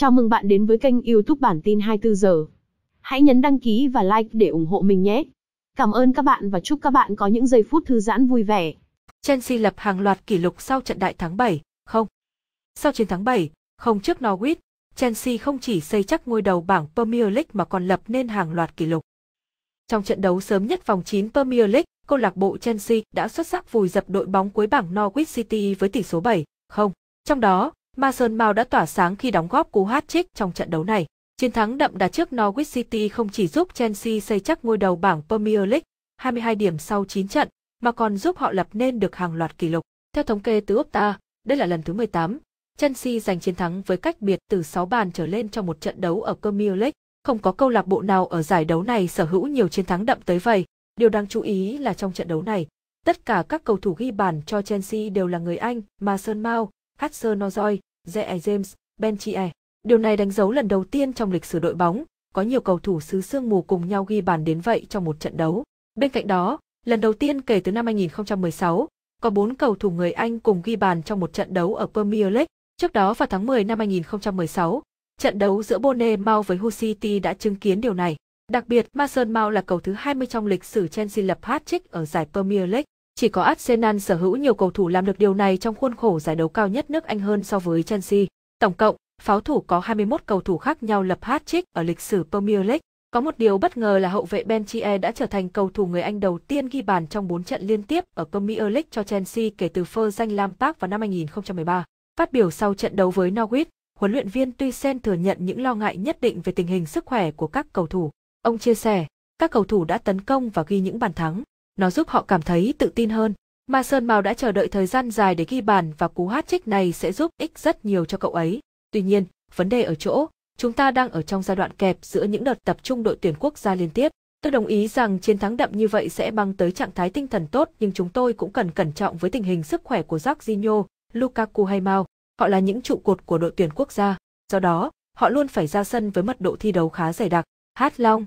Chào mừng bạn đến với kênh YouTube bản tin 24 giờ. Hãy nhấn đăng ký và like để ủng hộ mình nhé. Cảm ơn các bạn và chúc các bạn có những giây phút thư giãn vui vẻ. Chelsea lập hàng loạt kỷ lục sau trận đại thắng 7, không. Sau chiến thắng 7, không trước Norwich, Chelsea không chỉ xây chắc ngôi đầu bảng Premier League mà còn lập nên hàng loạt kỷ lục. Trong trận đấu sớm nhất vòng 9 Premier League, câu lạc bộ Chelsea đã xuất sắc vùi dập đội bóng cuối bảng Norwich City với tỷ số 7, không. Trong đó, ma Sơn Mao đã tỏa sáng khi đóng góp cú hat trick trong trận đấu này. Chiến thắng đậm đà trước Norwich City không chỉ giúp Chelsea xây chắc ngôi đầu bảng Premier League 22 điểm sau 9 trận, mà còn giúp họ lập nên được hàng loạt kỷ lục. Theo thống kê từ Opta, đây là lần thứ 18, Chelsea giành chiến thắng với cách biệt từ 6 bàn trở lên trong một trận đấu ở Premier League. Không có câu lạc bộ nào ở giải đấu này sở hữu nhiều chiến thắng đậm tới vậy. Điều đáng chú ý là trong trận đấu này, tất cả các cầu thủ ghi bàn cho Chelsea đều là người Anh, Mason Mount, Hudson-Odoi, J.I. James, Benchie. Điều này đánh dấu lần đầu tiên trong lịch sử đội bóng, có nhiều cầu thủ xứ sương mù cùng nhau ghi bàn đến vậy trong một trận đấu. Bên cạnh đó, lần đầu tiên kể từ năm 2016, có bốn cầu thủ người Anh cùng ghi bàn trong một trận đấu ở Premier League. Trước đó vào tháng 10 năm 2016, trận đấu giữa mau với Hull City đã chứng kiến điều này. Đặc biệt, Mason Mau là cầu thứ 20 trong lịch sử Chelsea lập hat-trick ở giải Premier League. Chỉ có Arsenal sở hữu nhiều cầu thủ làm được điều này trong khuôn khổ giải đấu cao nhất nước Anh hơn so với Chelsea. Tổng cộng, pháo thủ có 21 cầu thủ khác nhau lập hat-trick ở lịch sử Premier League. Có một điều bất ngờ là hậu vệ Ben Chie đã trở thành cầu thủ người Anh đầu tiên ghi bàn trong 4 trận liên tiếp ở Premier League cho Chelsea kể từ phơ danh Lam vào năm 2013. Phát biểu sau trận đấu với Norwich, huấn luyện viên Tuchel thừa nhận những lo ngại nhất định về tình hình sức khỏe của các cầu thủ. Ông chia sẻ, các cầu thủ đã tấn công và ghi những bàn thắng, nó giúp họ cảm thấy tự tin hơn. Mà Sơn Mao đã chờ đợi thời gian dài để ghi bàn và cú hát trích này sẽ giúp ích rất nhiều cho cậu ấy. Tuy nhiên, vấn đề ở chỗ, chúng ta đang ở trong giai đoạn kẹp giữa những đợt tập trung đội tuyển quốc gia liên tiếp. Tôi đồng ý rằng chiến thắng đậm như vậy sẽ mang tới trạng thái tinh thần tốt nhưng chúng tôi cũng cần cẩn trọng với tình hình sức khỏe của Jorginho, Lukaku hay Mao. Họ là những trụ cột của đội tuyển quốc gia. Do đó, họ luôn phải ra sân với mật độ thi đấu khá dày đặc. Hát Long,